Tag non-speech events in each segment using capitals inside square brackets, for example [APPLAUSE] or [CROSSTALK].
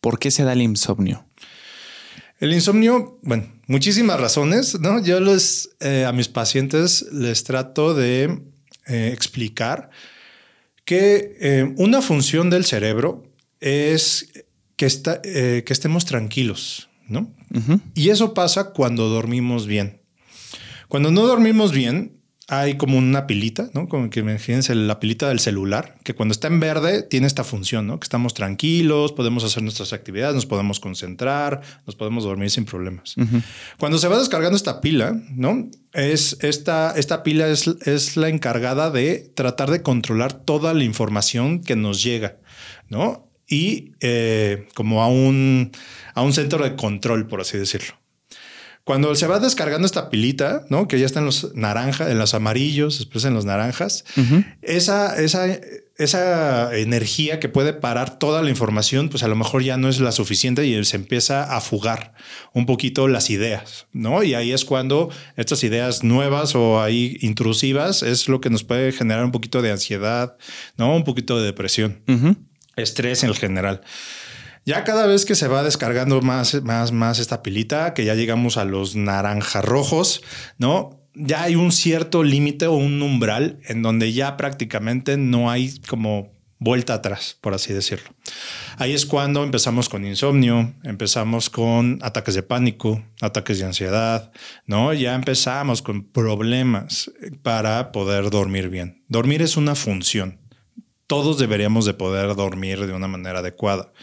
¿Por qué se da el insomnio? El insomnio, bueno, muchísimas razones, ¿no? Yo les, eh, a mis pacientes les trato de eh, explicar que eh, una función del cerebro es que, está, que estemos tranquilos, ¿no? Y eso pasa cuando dormimos bien. Cuando no dormimos bien, hay como una pilita, ¿no? Como que imagínense la pilita del celular, que cuando está en verde tiene esta función, ¿no? Que estamos tranquilos, podemos hacer nuestras actividades, nos podemos concentrar, nos podemos dormir sin problemas. Cuando se va descargando esta pila, ¿no? Es esta, esta pila es, es la encargada de tratar de controlar toda la información que nos llega, ¿no? Y eh, como a un, a un centro de control, por así decirlo. Cuando se va descargando esta pilita, ¿no? Que ya está en los naranjas, en los amarillos, después en los naranjas, esa, esa, esa energía que puede parar toda la información, pues a lo mejor ya no es la suficiente y se empieza a fugar un poquito las ideas, ¿no? Y ahí es cuando estas ideas nuevas o ahí intrusivas es lo que nos puede generar un poquito de ansiedad, ¿no? Un poquito de depresión, estrés en general. Ya cada vez que se va descargando más, más, más esta pilita, que ya llegamos a los naranja rojos, ¿no? Ya hay un cierto límite o un umbral en donde ya prácticamente no hay como vuelta atrás, por así decirlo. Ahí es cuando empezamos con insomnio, empezamos con ataques de pánico, ataques de ansiedad, ¿no? Ya empezamos con problemas para poder dormir bien. Dormir es una función. Todos deberíamos de poder dormir de una manera adecuada.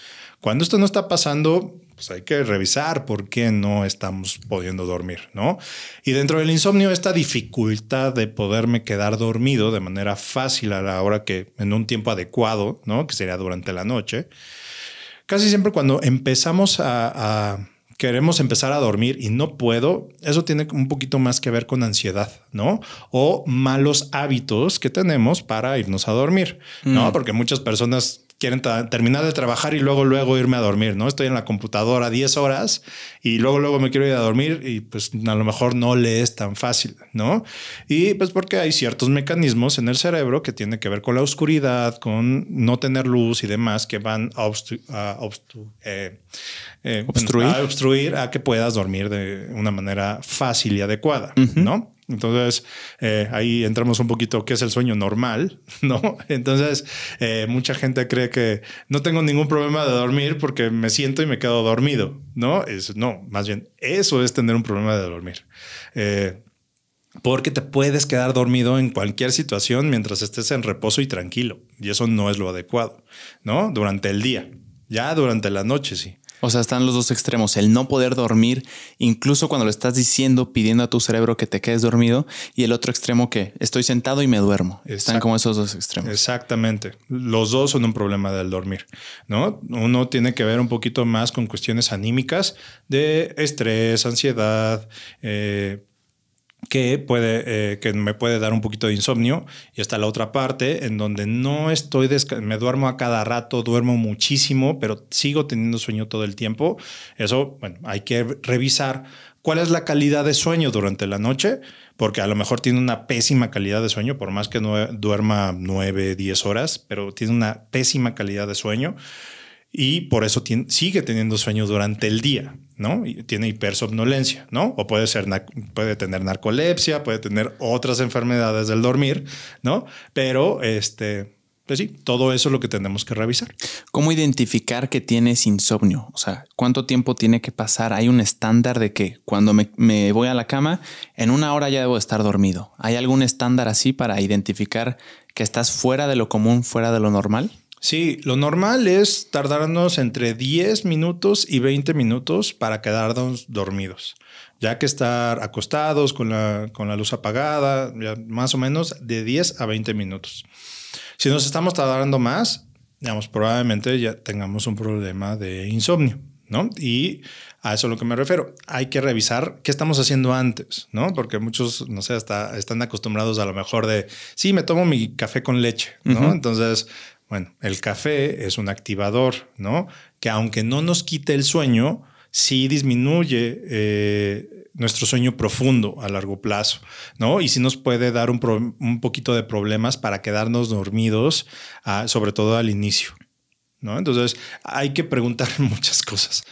Cuando esto no está pasando, pues hay que revisar por qué no estamos pudiendo dormir, ¿no? Y dentro del insomnio, esta dificultad de poderme quedar dormido de manera fácil a la hora que, en un tiempo adecuado, ¿no? Que sería durante la noche. Casi siempre cuando empezamos a, queremos empezar a dormir y no puedo, eso tiene un poquito más que ver con ansiedad, ¿no? O malos hábitos que tenemos para irnos a dormir, ¿no? Mm. Porque muchas personas quieren terminar de trabajar y luego, luego irme a dormir, ¿no? Estoy en la computadora 10 horas y luego, luego me quiero ir a dormir y pues a lo mejor no le es tan fácil, ¿no? Y pues porque hay ciertos mecanismos en el cerebro que tienen que ver con la oscuridad, con no tener luz y demás que van a, eh, eh, obstruir. a que puedas dormir de una manera fácil y adecuada, ¿no? Entonces, eh, ahí entramos un poquito qué es el sueño normal, [LAUGHS] ¿no? Entonces, eh, mucha gente cree que no tengo ningún problema de dormir porque me siento y me quedo dormido, ¿no? Es, no, más bien, eso es tener un problema de dormir. Eh, porque te puedes quedar dormido en cualquier situación mientras estés en reposo y tranquilo. Y eso no es lo adecuado, ¿no? Durante el día, ya durante la noche, sí. O sea, están los dos extremos, el no poder dormir, incluso cuando lo estás diciendo, pidiendo a tu cerebro que te quedes dormido, y el otro extremo que estoy sentado y me duermo. están como esos dos extremos. Exactamente. Los dos son un problema del dormir, ¿no? Uno tiene que ver un poquito más con cuestiones anímicas de estrés, ansiedad, eh, que, puede, eh, que me puede dar un poquito de insomnio. Y está la otra parte en donde no estoy, me duermo a cada rato, duermo muchísimo, pero sigo teniendo sueño todo el tiempo. Eso, bueno, hay que revisar cuál es la calidad de sueño durante la noche, porque a lo mejor tiene una pésima calidad de sueño, por más que no duerma 9, 10 horas, pero tiene una pésima calidad de sueño y por eso sigue teniendo sueño durante el día. ¿no? tiene hipersomnolencia, ¿no? O puede, ser, puede tener narcolepsia, puede tener otras enfermedades del dormir, ¿no? Pero, este, pues sí, todo eso es lo que tenemos que revisar. ¿Cómo identificar que tienes insomnio? O sea, ¿cuánto tiempo tiene que pasar? ¿Hay un estándar de que cuando me, me voy a la cama, en una hora ya debo estar dormido? ¿Hay algún estándar así para identificar que estás fuera de lo común, fuera de lo normal? Sí, lo normal es tardarnos entre 10 minutos y 20 minutos para quedarnos dormidos. Ya que estar acostados con la, con la luz apagada, más o menos de 10 a 20 minutos. Si nos estamos tardando más, digamos, probablemente ya tengamos un problema de insomnio, ¿no? Y a eso es lo que me refiero. Hay que revisar qué estamos haciendo antes, ¿no? Porque muchos, no sé, hasta están acostumbrados a lo mejor de, sí, me tomo mi café con leche, ¿no? Entonces, bueno, el café es un activador, ¿no? Que aunque no nos quite el sueño, sí disminuye eh, nuestro sueño profundo a largo plazo, ¿no? Y sí nos puede dar un, poquito de problemas para quedarnos dormidos, ah, sobre todo al inicio, ¿no? Entonces hay que preguntar [LAUGHS] muchas cosas.